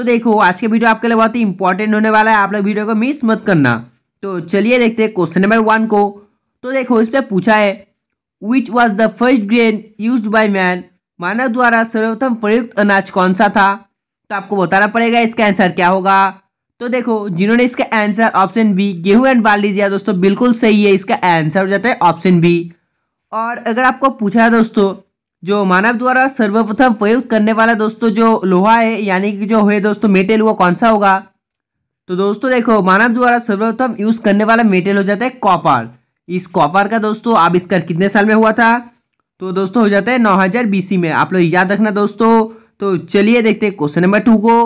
तो देखो आज के वीडियो आपके लिए बहुत ही इंपॉर्टेंट होने वाला है आप लोग वीडियो को मिस मत करना तो चलिए देखते हैं क्वेश्चन नंबर वन को तो देखो इस पर पूछा है which was the first grain use by man मानव द्वारा सर्वोत्तम प्रयुक्त अनाज कौन सा था तो आपको बताना पड़ेगा इसका आंसर क्या होगा तो देखो जिन्होंने इसका आंसर ऑप्शन बी गेहूं एंड बाली दिया दोस्तों बिल्कुल सही है इसका आंसर हो जाता है ऑप्शन बी और अगर आपको पूछा है दोस्तों जो मानव द्वारा सर्वप्रथम प्रयोग करने वाला दोस्तों जो लोहा है यानी कि जो है दोस्तों मेटेल वो कौन सा होगा तो दोस्तों देखो मानव द्वारा सर्वप्रथम यूज करने वाला मेटेल हो जाता है कॉपर इस कॉपर का दोस्तों इसका कितने साल में हुआ था तो दोस्तों हो जाता है नौ हजार बीसी में आप लोग याद रखना दोस्तों तो चलिए देखते हैं क्वेश्चन नंबर टू को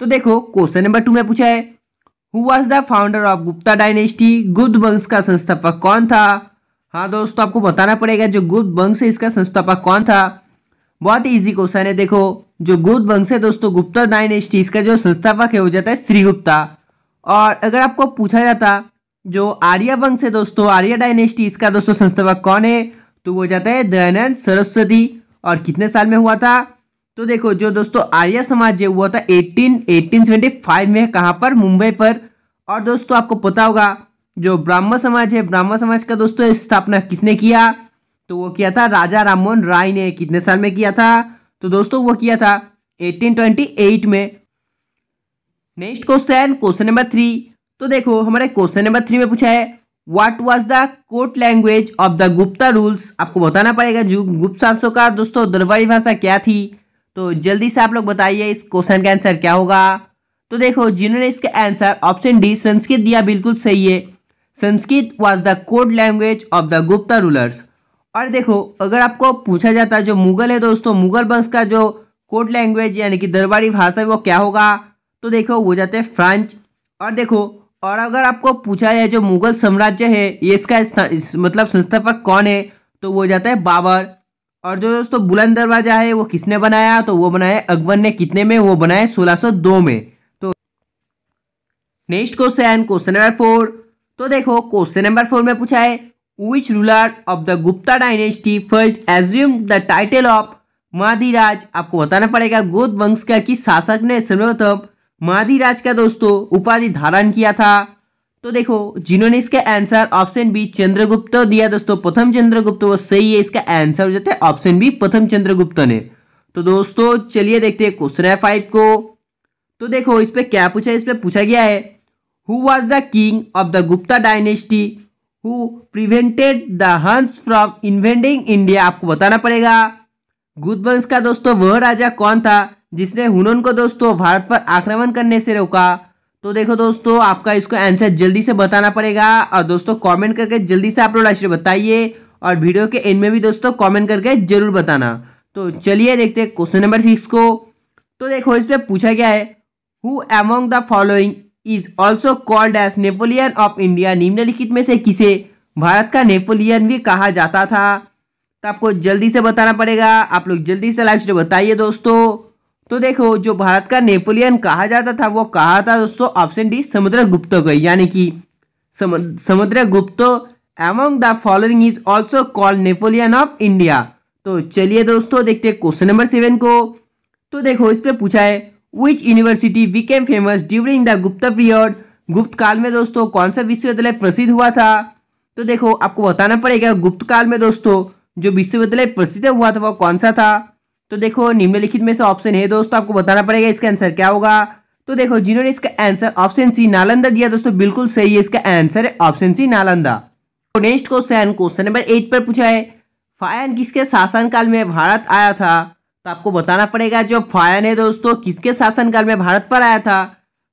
तो देखो क्वेश्चन नंबर टू में पूछा है who was the founder of Gupta dynasty Gupta वंश का संस्थापक कौन था हाँ दोस्तों आपको बताना पड़ेगा जो गुप्त वंश है इसका संस्थापक कौन था बहुत इजी क्वेश्चन है देखो जो गुप्त वंश है दोस्तों गुप्ता डायनेस्टी इसका जो संस्थापक है वो जाता है श्रीगुप्ता और अगर आपको पूछा जाता जो आर्या वंश है दोस्तों आर्या डायनेस्टी इसका दोस्तों संस्थापक कौन है तो वो जाता है दयानंद सरस्वती और कितने साल में हुआ था तो देखो जो दोस्तों आर्य समाज है हुआ था एटीन सेवेंटी फाइव में कहाँ पर मुंबई पर और दोस्तों आपको पता होगा जो ब्राह्मण समाज है ब्राह्मण समाज का दोस्तों स्थापना किसने किया तो वो किया था राजा राममोहन राय ने कितने साल में किया था तो दोस्तों वो किया था 1828 में next question question number three तो देखो हमारे क्वेश्चन नंबर थ्री में पूछा है what was the court language of the Gupta rules आपको बताना पड़ेगा जो गुप्त शासकों का दोस्तों दरबारी भाषा क्या थी तो जल्दी से आप लोग बताइए इस क्वेश्चन का आंसर क्या होगा तो देखो जिन्होंने इसका आंसर ऑप्शन डी संस्कृत दिया बिल्कुल सही है Sanskrit was the code language of the Gupta rulers और देखो अगर आपको पूछा जाता जो मुगल है दोस्तों मुगल वंश का जो कोड लैंग्वेज यानी कि दरबारी भाषा वो क्या होगा तो देखो वो जाते हैं फ्रांच और देखो और अगर आपको पूछा जाए जो मुगल साम्राज्य है ये इसका इस, मतलब संस्थापक कौन है तो वो जाता है बाबर और जो दोस्तों बुलंद दरवाजा है वो किसने बनाया तो वो बनाया अकबर ने कितने में वो बनाया सोलह में तो next question question number four तो देखो क्वेश्चन नंबर फोर में पूछा है which ruler of the Gupta dynasty first assume the title of माधिराज आपको बताना पड़ेगा गोद वंश का किस शासक ने सर्वप्रथम माधिराज का दोस्तों उपाधि धारण किया था तो देखो जिन्होंने इसका आंसर ऑप्शन बी चंद्रगुप्त दिया दोस्तों प्रथम चंद्रगुप्त वो सही है इसका आंसर हो जाता है ऑप्शन बी प्रथम चंद्रगुप्त ने तो दोस्तों चलिए देखते हैं क्वेश्चन है फाइव को तो देखो इस पर क्या पूछा है इस पर पूछा गया है who was the king of the Gupta dynasty who prevented the Huns from invading India आपको बताना पड़ेगा गुप्त का दोस्तों वह राजा कौन था जिसने हुन को दोस्तों भारत पर आक्रमण करने से रोका तो देखो दोस्तों आपका इसको आंसर जल्दी से बताना पड़ेगा और दोस्तों कमेंट करके जल्दी से आप लोग आंसर बताइए और वीडियो के एंड में भी दोस्तों कमेंट करके जरूर बताना तो चलिए देखते हैं क्वेश्चन नंबर सिक्स को तो देखो इस पर पूछा गया है who among the following is also called as Napoleon of India निम्नलिखित में से किसे भारत का नेपोलियन भी कहा जाता था तो आपको जल्दी से बताना पड़ेगा आप लोग जल्दी से लाइव स्ट्रीम बताइए दोस्तों तो देखो जो भारत का नेपोलियन कहा जाता था वो कहा था दोस्तों ऑप्शन डी समुद्रगुप्त को यानी कि सम, Samudragupta among the following is also called Napoleon of India तो चलिए दोस्तों देखते हैं क्वेश्चन नंबर सेवन को तो देखो इस पर पूछा है which university became famous during the Gupta period Gupta काल में दोस्तों कौन सा विश्वविद्यालय प्रसिद्ध हुआ था तो देखो आपको बताना पड़ेगा गुप्त काल में दोस्तों जो विश्वविद्यालय प्रसिद्ध हुआ था वो कौन सा था तो देखो निम्नलिखित में से ऑप्शन है दोस्तों आपको बताना पड़ेगा इसका आंसर क्या होगा तो देखो जिन्होंने इसका आंसर ऑप्शन सी नालंदा दिया दोस्तों बिल्कुल सही है इसका आंसर है ऑप्शन सी नालंदा तो next question question number eight पर पूछा है फायन किसके शासनकाल में भारत आया था तो आपको बताना पड़ेगा जो फायन है दोस्तों किसके शासनकाल में भारत पर आया था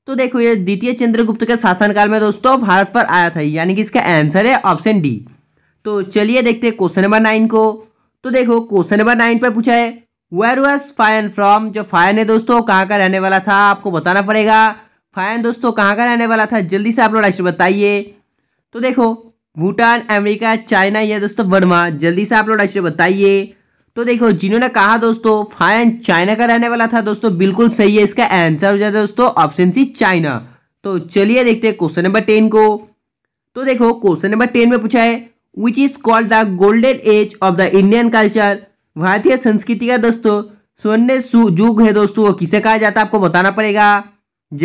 तो देखो ये द्वितीय चंद्रगुप्त के शासनकाल में दोस्तों भारत पर आया था यानी कि इसका आंसर है ऑप्शन डी तो चलिए देखते हैं क्वेश्चन नंबर नाइन को तो देखो क्वेश्चन नंबर नाइन पर पूछा है वेर वॉज फायन फ्रॉम जो फायन है दोस्तों कहाँ का रहने वाला था आपको बताना पड़ेगा फायन दोस्तों कहाँ का रहने वाला था जल्दी से आप लोग राष्ट्र बताइए तो देखो भूटान अमेरिका चाइना या दोस्तों बर्मा जल्दी से आप लोग राष्ट्र बताइए तो देखो जिन्होंने कहा दोस्तों फाइन चाइना का रहने वाला था दोस्तों बिल्कुल सही है इसका आंसर हो जाता है दोस्तों ऑप्शन सी चाइना तो चलिए देखते हैं क्वेश्चन नंबर टेन को तो देखो क्वेश्चन नंबर टेन में पूछा है which is called the golden age of the Indian culture भारतीय संस्कृति का दोस्तों स्वर्ण युग है दोस्तों वो किसे कहा जाता है आपको बताना पड़ेगा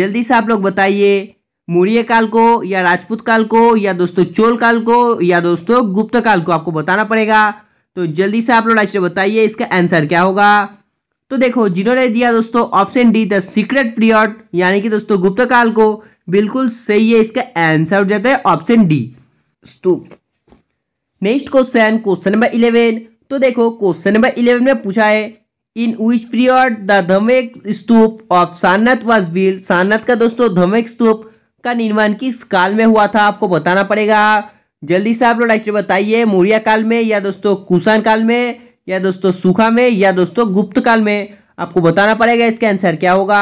जल्दी से आप लोग बताइए मौर्य काल को या राजपूत काल को या दोस्तों चोल काल को या दोस्तों गुप्त काल को आपको बताना पड़ेगा तो जल्दी से आप लोग राइट बताइए इसका आंसर क्या होगा तो देखो जिन्होंने दिया दोस्तों option D the secret period यानी कि दोस्तों गुप्त काल को बिल्कुल सही है इसका आंसर हो जाता है option D stupa next question question number eleven तो देखो क्वेश्चन नंबर इलेवन में पूछा है in which period the Dhamek stupa of Sarnath was build Sarnath का दोस्तों धमेक स्तूप का निर्माण किस काल में हुआ था आपको बताना पड़ेगा जल्दी से आप लोग राष्ट्र बताइए मौर्य काल में या दोस्तों कुषाण काल में या दोस्तों सूखा में या दोस्तों गुप्त काल में आपको बताना पड़ेगा इसका आंसर क्या होगा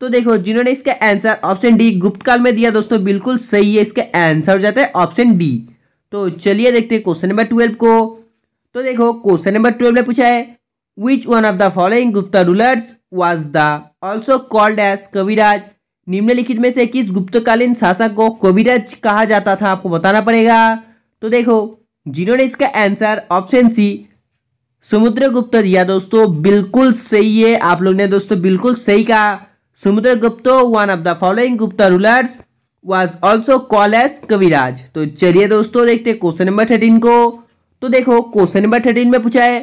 तो देखो जिन्होंने इसका आंसर ऑप्शन डी गुप्त काल में दिया दोस्तों बिल्कुल सही है इसका आंसर हो जाता है ऑप्शन डी तो चलिए देखते हैं क्वेश्चन नंबर ट्वेल्व को तो देखो क्वेश्चन नंबर ट्वेल्व ने पूछा है which one of the following Gupta rulers was the also called as Kaviraj निम्नलिखित में से किस गुप्तकालीन शासक को कोविराज कहा जाता था आपको बताना पड़ेगा तो देखो जिन्होंने इसका आंसर ऑप्शन सी समुद्रगुप्त दिया दोस्तों बिल्कुल सही है आप लोग ने दोस्तों बिल्कुल सही कहा Samudragupta one of the following Gupta rulers was also call as Kaviraj तो चलिए दोस्तों देखते क्वेश्चन नंबर थर्टीन को तो देखो क्वेश्चन नंबर थर्टीन में पूछा है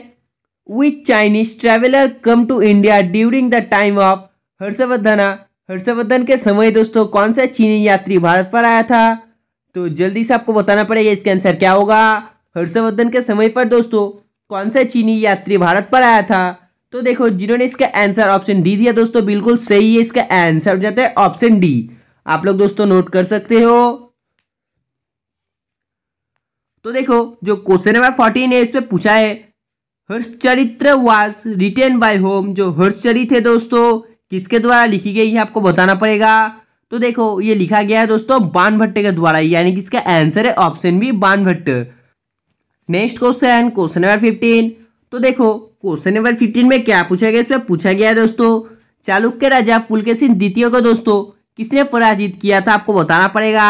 which Chinese traveller come to India during the time of Harshavardhana Harshavardhan के समय दोस्तों कौन सा चीनी यात्री भारत पर आया था तो जल्दी से आपको बताना पड़ेगा इसका आंसर क्या होगा हर्षवर्धन के समय पर दोस्तों कौन सा चीनी यात्री भारत पर आया था तो देखो जिन्होंने इसका आंसर ऑप्शन डी दिया दोस्तों बिल्कुल सही है इसका आंसर हो जाता है ऑप्शन डी आप लोग दोस्तों नोट कर सकते हो तो देखो जो क्वेश्चन नंबर फोर्टीन है इस पर पूछा है Harshacharitra was written by whom जो हर्षचरित है दोस्तों किसके द्वारा लिखी गई है आपको बताना पड़ेगा तो देखो ये लिखा गया है दोस्तों बान भट्टे के द्वारा यानी कि इसका आंसर है option B Bana Bhatta next question question number fifteen तो देखो क्वेश्चन नंबर फिफ्टीन में क्या पूछा गया इसमें पूछा गया है दोस्तों चालुक्य राजा पुलकेसिन द्वितीय को दोस्तों किसने पराजित किया था आपको बताना पड़ेगा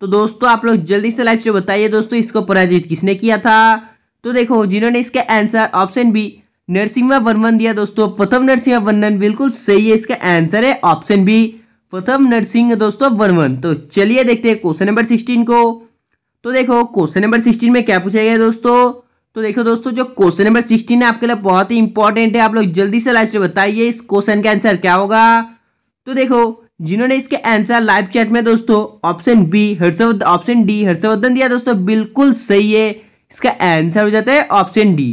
तो दोस्तों आप लोग जल्दी से लाइव से बताइए दोस्तों इसको पराजित किसने किया था तो देखो जिन्होंने इसका answer option B Narasimha Varman दिया दोस्तों प्रथम नरसिम्हा वर्मन बिल्कुल सही है इसका आंसर है ऑप्शन बी प्रथम नरसिंह दोस्तों वर्मन तो चलिए देखते हैं क्वेश्चन नंबर सिक्सटीन को तो देखो क्वेश्चन नंबर सिक्सटीन में क्या पूछा गया दोस्तों तो देखो दोस्तों जो क्वेश्चन नंबर सिक्सटीन है आपके लिए बहुत ही इंपॉर्टेंट है आप लोग जल्दी से लाइव से बताइए इस क्वेश्चन का आंसर क्या होगा तो देखो जिन्होंने इसके आंसर लाइव चैट में दोस्तों option B Harshavardhan option D Harshavardhan दिया दोस्तों बिल्कुल सही है इसका आंसर हो जाता है ऑप्शन डी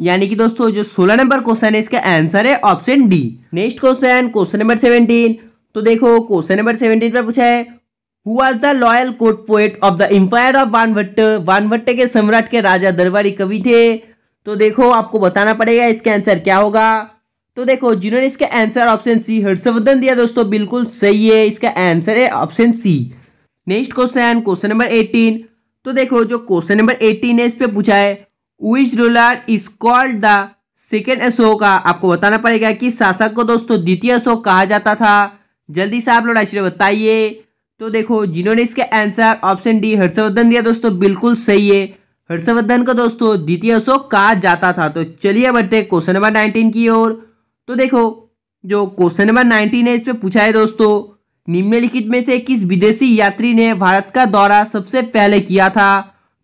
यानी कि दोस्तों जो सोलह नंबर क्वेश्चन है इसका आंसर है option D next question question number seventeen तो देखो क्वेश्चन नंबर सेवनटीन पर पूछा है was the loyal court poet of the empire of वानवट्ट भट्ट के सम्राट के राजा दरबारी कवि थे तो देखो आपको बताना पड़ेगा इसका आंसर क्या होगा तो देखो जिन्होंने इसका आंसर ऑप्शन सी हर्षवर्धन दिया दोस्तों बिल्कुल सही है इसका आंसर है option C next question question number eighteen तो देखो जो क्वेश्चन नंबर एटीन है इस पर पूछा है which ruler is called the second Ashoka आपको बताना पड़ेगा कि शासक को दोस्तों द्वितीय अशोक कहा जाता था जल्दी से आप लोग आश्चर्य बताइए तो देखो जिन्होंने इसका आंसर ऑप्शन डी हर्षवर्धन दिया दोस्तों बिल्कुल सही है हर्षवर्धन को दोस्तों द्वितीय अशोक कहा जाता था तो चलिए बढ़ते क्वेश्चन नंबर नाइनटीन की ओर तो देखो जो क्वेश्चन नंबर नाइनटीन है पर पूछा है दोस्तों निम्नलिखित में से किस विदेशी यात्री ने भारत का दौरा सबसे पहले किया था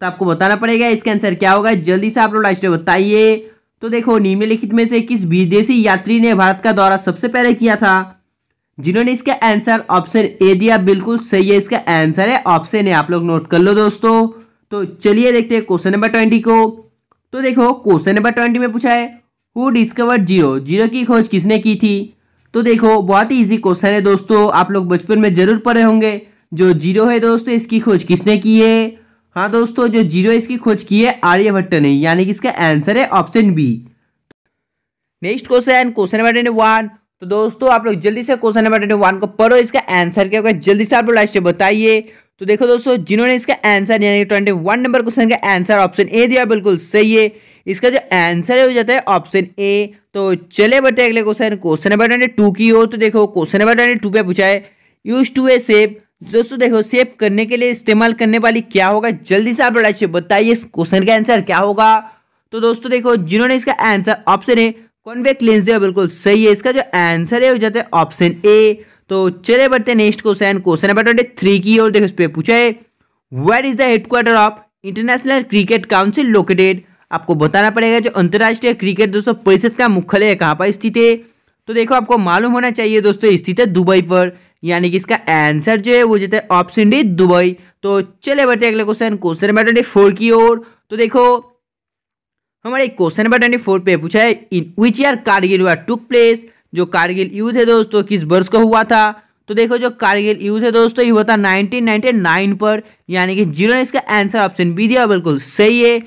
तो आपको बताना पड़ेगा इसका आंसर क्या होगा जल्दी से आप लोग लास्ट बताइए तो देखो निम्नलिखित में से किस विदेशी यात्री ने भारत का दौरा सबसे पहले किया था जिन्होंने इसका आंसर ऑप्शन ए दिया बिल्कुल सही है इसका आंसर है ऑप्शन ए आप लोग नोट कर लो दोस्तों तो चलिए देखते हैं क्वेश्चन नंबर ट्वेंटी को तो देखो क्वेश्चन नंबर ट्वेंटी में पूछा है हु डिस्कवर जीरो जीरो की खोज किसने की थी तो देखो बहुत ही इजी क्वेश्चन है दोस्तों आप लोग बचपन में जरूर पढ़े होंगे जो जीरो है दोस्तों इसकी खोज किसने की है हाँ दोस्तों जो जीरो इसकी खोज की है आर्यभट्ट ने यानी कि इसका आंसर है option B next question question number twenty one तो दोस्तों आप लोग जल्दी से क्वेश्चन नंबर ट्वेंटी वन को पढ़ो इसका आंसर क्या होगा जल्दी से आप लोग लास्ट बताइए तो देखो दोस्तों जिन्होंने इसका आंसर यानी ट्वेंटी वन नंबर क्वेश्चन का आंसर ऑप्शन ए दिया बिल्कुल सही है इसका जो आंसर है वो जाता है ऑप्शन ए तो चले बढ़ते अगले question question number twenty two की हो तो देखो क्वेश्चन नंबर ट्वेंटी टू पे पूछा है यूज टू ए सेफ दोस्तों देखो सेव करने के लिए इस्तेमाल करने वाली क्या होगा जल्दी से आप लड़ाई से बताइए इस क्वेश्चन का आंसर क्या होगा तो दोस्तों देखो जिन्होंने इसका answer option A convex lens दिया बिल्कुल सही है इसका जो आंसर है वो जाता है ऑप्शन ए तो चले बढ़ते हैं next question question number twenty three की और देखो इस पर पूछा है where is the headquarter of International Cricket Council located आपको बताना पड़ेगा जो अंतर्राष्ट्रीय क्रिकेट दोस्तों परिषद का मुख्यालय कहाँ पर स्थित है तो देखो आपको मालूम होना चाहिए दोस्तों स्थित है दुबई पर यानी कि इसका आंसर जो है वो जो है ऑप्शन डी दुबई तो चले बढ़ते अगले question question number twenty four की ओर तो देखो हमारे क्वेश्चन नंबर ट्वेंटी फोर पे पूछा है इन विच ईयर कारगिल हुआ टुक प्लेस जो कारगिल युद्ध है दोस्तों किस वर्ष को हुआ था तो देखो जो कारगिल युद्ध है दोस्तों ये हुआ था 1999 पर यानी कि जीरो ने इसका आंसर ऑप्शन बी दिया बिल्कुल सही है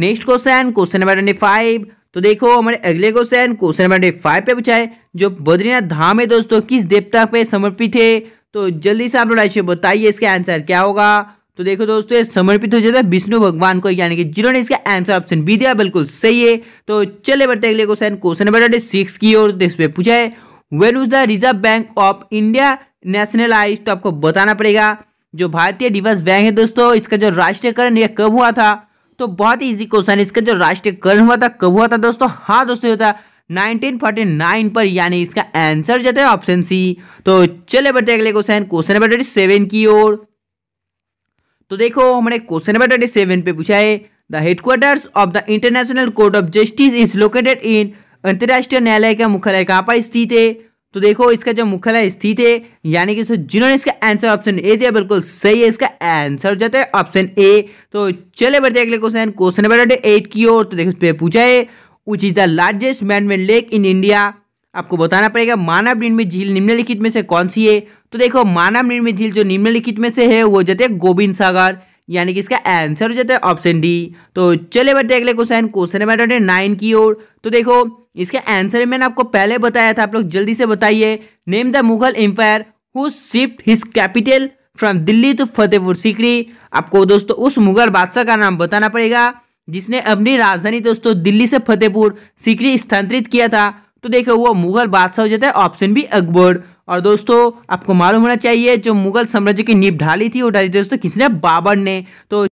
next question question number twenty five तो देखो हमारे अगले क्वेश्चन क्वेश्चन नंबर फाइव पे पूछा है जो बद्रीनाथ धाम है दोस्तों किस देवता पे समर्पित है तो जल्दी से आप लोग राशि बताइए इसका आंसर क्या होगा तो देखो दोस्तों ये समर्पित हो जाता है विष्णु भगवान को यानी कि जिन्होंने इसका आंसर ऑप्शन बी दिया बिल्कुल सही है तो चले बढ़ते अगले क्वेश्चन क्वेश्चन नंबर सिक्स की ओर देश तो पूछा है when was the Reserve Bank of India nationalise तो आपको बताना पड़ेगा जो भारतीय रिवर्स बैंक है दोस्तों इसका जो राष्ट्रीयकरण यह कब हुआ था तो बहुत ही इजी क्वेश्चन इसका जो राष्ट्रीय कर्ण हुआ था कब हुआ था दोस्तों हाँ दोस्तों होता 1949 पर यानी इसका आंसर जो है ऑप्शन सी तो चले बढ़ते अगले question question number twenty seven की ओर तो देखो हमने क्वेश्चन नंबर ट्वेंटी सेवन पे पूछा है the headquarters of the International Court of Justice is located in अंतर्राष्ट्रीय न्यायालय का मुख्यालय कहाँ पर स्थित है तो देखो इसका जो मुख्यालय स्थित है यानी कि जिन्होंने इसका आंसर ऑप्शन ए दिया बिल्कुल सही है इसका आंसर जाता है ऑप्शन ए तो चले बढ़ते अगले क्वेश्चन क्वेश्चन नंबर एट की ओर तो देखो इस पर पूछा है which is the largest manmade lake in India आपको बताना पड़ेगा मानव निर्मित झील निम्नलिखित में से कौन सी है तो देखो मानव निर्मित झील जो निम्नलिखित में से है वो जाते हैं गोविंद सागर यानी कि इसका आंसर हो जाता है ऑप्शन डी तो चले बढ़ते अगले क्वेश्चन क्वेश्चन नंबर नाइन की ओर तो देखो इसका आंसर मैंने आपको पहले बताया था आप लोग जल्दी से बताइए name the Mughal empire who shift his capital from Delhi to Fatehpur Sikri आपको दोस्तों उस मुगल बादशाह का नाम बताना पड़ेगा जिसने अपनी राजधानी दोस्तों दिल्ली से फतेहपुर सीकरी स्थानांतरित किया था तो देखो वो मुगल बादशाह हो जाता है ऑप्शन बी अकबर और दोस्तों आपको मालूम होना चाहिए जो मुगल साम्राज्य की नींव ढाली थी वो ढाली दोस्तों किसने बाबर ने तो